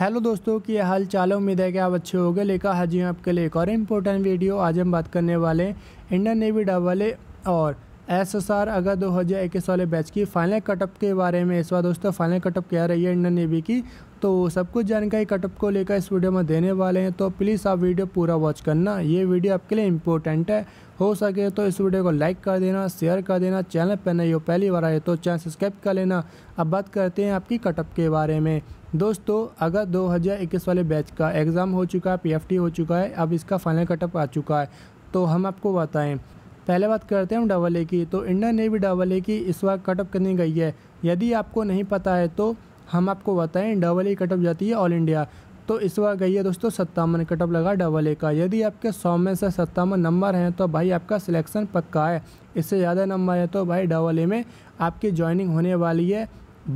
hello दोस्तों की हाल चाल उम्मीद है कि आप अच्छे हो गए लेकर हाजी हूँ आपके लिए एक और इम्पोर्टेंट वीडियो आज हम बात करने वाले इंडियन नेवी डबल वाले और एस एस आर अगर दो हज़ार इक्कीस वाले बैच की फाइनल कटअप के बारे में इस बार दोस्तों फाइनल कटअप क्या रही है इंडियन नेवी की तो सब कुछ जानकारी कटअप को लेकर इस वीडियो में देने वाले हैं तो प्लीज़ आप वीडियो पूरा वॉच करना ये वीडियो आपके लिए इंपॉर्टेंट है हो सके तो इस वीडियो को लाइक कर देना शेयर कर देना चैनल पर नहीं हो पहली बार आए तो चैनल सब्सक्राइब कर लेना अब बात करते हैं आपकी कटअप के बारे में दोस्तों अगर 2021 वाले बैच का एग्ज़ाम हो चुका है टी हो चुका है अब इसका फाइनल कटअप आ चुका है तो हम आपको बताएँ पहले बात करते हैं हम डबल ए की तो इंडियन नेवी डबल ए की इस बार कटअप ऑफ करने गई है यदि आपको नहीं पता है तो हम आपको बताएं डबल ए कटअप जाती है ऑल इंडिया तो इस बार गई है दोस्तों सत्तावन कटअप लगा डबल ए का यदि आपके सौ में से सत्तावन नंबर हैं तो भाई आपका सिलेक्शन पक्का है इससे ज़्यादा नंबर है तो भाई डबल ए में आपकी ज्वाइनिंग होने वाली है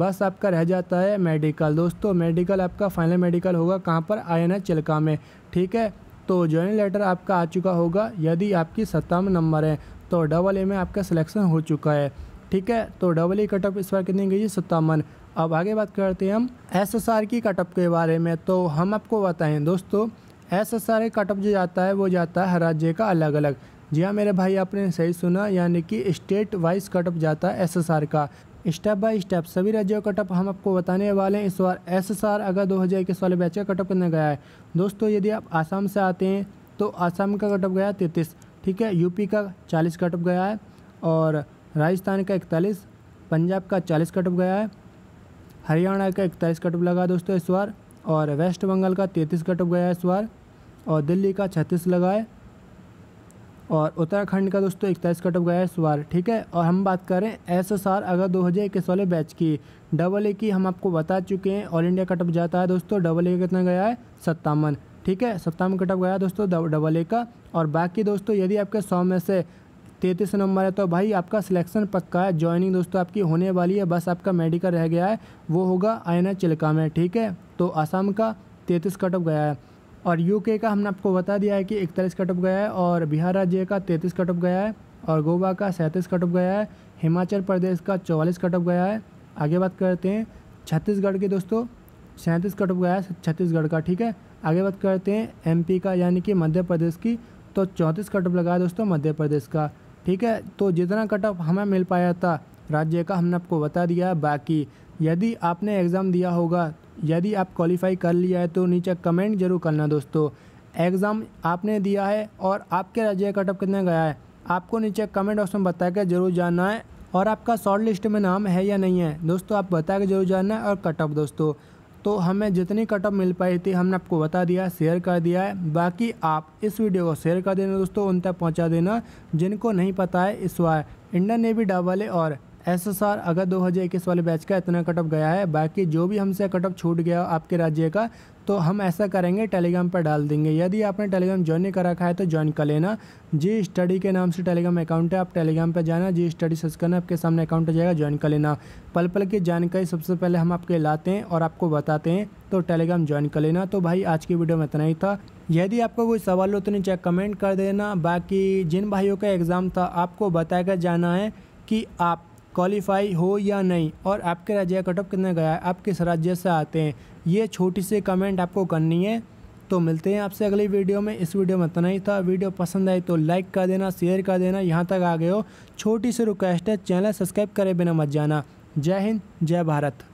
बस आपका रह जाता है मेडिकल दोस्तों मेडिकल आपका फाइनल मेडिकल होगा कहाँ पर आई एन में ठीक है तो ज्वाइन लेटर आपका आ चुका होगा यदि आपकी सत्तावन नंबर है तो डबल ए में आपका सिलेक्शन हो चुका है ठीक है तो डबल ए कट ऑफ इस बार कितनी गई सत्तावन अब आगे बात करते हैं हम एस एस आर की कट ऑफ के बारे में तो हम आपको बताएं दोस्तों S S R cut off जो जाता है वो जाता है राज्य का अलग अलग जी हाँ मेरे भाई आपने सही सुना यानी कि स्टेट वाइज कट ऑफ जाता है आर का स्टेप बाय स्टेप सभी राज्यों का कटअप हम आपको बताने वाले हैं इस बार एस एस आर अगर दो हज़ार इक्कीस वाले बैच का कटअप करने गया है दोस्तों यदि आप आसाम से आते हैं तो आसाम का कटअप गया तैंतीस ठीक है यूपी का चालीस कटअप गया है और राजस्थान का इकतालीस पंजाब का चालीस कटअप गया है हरियाणा का इकतालीस कटअप लगा दोस्तों इस बार और वेस्ट बंगाल का तैंतीस कटअप गया है इस बार और दिल्ली का छत्तीस लगा है और उत्तराखंड का दोस्तों इकतालीस कट ऑफ गया इस बार ठीक है और हम बात करें एस एस आर अगर दो हज़ार इक्कीस वाले बैच की डबल ए की हम आपको बता चुके हैं ऑल इंडिया कट ऑफ जाता है दोस्तों डबल ए का कितना गया है सत्तावन ठीक है सत्तावन कट ऑफ गया दोस्तों डबल ए का और बाकी दोस्तों यदि आपके सौ में से तैतीस नंबर है तो भाई आपका सिलेक्शन पक्का है ज्वाइनिंग दोस्तों आपकी होने वाली है बस आपका मेडिकल रह गया है वो होगा आयना चिल्का में ठीक है तो आसाम का तैतीस कट ऑफ गया है और यूके का हमने आपको बता दिया है कि इकतालीस कटअप गया है और बिहार राज्य का तैंतीस कटअप गया है और गोवा का सैंतीस कटअप गया है हिमाचल प्रदेश का चौवालीस कटअप गया है आगे बात करते हैं छत्तीसगढ़ के दोस्तों सैंतीस कटअप गया है छत्तीसगढ़ का ठीक है आगे बात करते हैं एम का यानी कि मध्य प्रदेश की तो चौंतीस कटअप लगा है दोस्तों मध्य प्रदेश का ठीक है तो जितना कटअप हमें मिल पाया था राज्य का हमने आपको बता दिया है बाकी यदि आपने एग्ज़ाम दिया होगा यदि आप क्वालिफाई कर लिया है तो नीचे कमेंट जरूर करना दोस्तों एग्ज़ाम आपने दिया है और आपके राज्य का कटअप कितने गया है आपको नीचे कमेंट ऑप्शन में बता के जरूर जानना है और आपका शॉर्ट लिस्ट में नाम है या नहीं है दोस्तों आप बता के जरूर जानना है और कटअप दोस्तों तो हमें जितनी कटअप मिल पाई थी हमने आपको बता दिया शेयर कर दिया है बाकी आप इस वीडियो को शेयर कर देना दोस्तों उन तक पहुँचा देना जिनको नहीं पता है इस बार इंडियन नेवी डाबल ए और एसएसआर अगर 2021 वाले बैच का इतना कटअप गया है बाकी जो भी हमसे कटअप छूट गया आपके राज्य का तो हम ऐसा करेंगे टेलीग्राम पर डाल देंगे यदि आपने टेलीग्राम ज्वाइन नहीं कर रखा है तो ज्वाइन कर लेना जी स्टडी के नाम से टेलीग्राम अकाउंट है आप टेलीग्राम पर जाना जी स्टडी सर्च करना आपके सामने अकाउंट आ जाएगा ज्वाइन कर लेना पल पल की जानकारी सबसे पहले हम आपके लाते हैं और आपको बताते हैं तो टेलीग्राम ज्वाइन कर लेना तो भाई आज की वीडियो में इतना ही था यदि आपको कोई सवाल हो तो नीचे कमेंट कर देना बाकी जिन भाइयों का एग्ज़ाम था आपको बताया जाना है कि आप क्वालिफाई हो या नहीं और आपके राज्य का कटअप कितना गया है आप किस राज्य से आते हैं ये छोटी सी कमेंट आपको करनी है तो मिलते हैं आपसे अगली वीडियो में इस वीडियो में इतना ही था वीडियो पसंद आई तो लाइक कर देना शेयर कर देना यहाँ तक आ गए हो छोटी सी रिक्वेस्ट है चैनल सब्सक्राइब करे बिना मत जाना जय हिंद जय भारत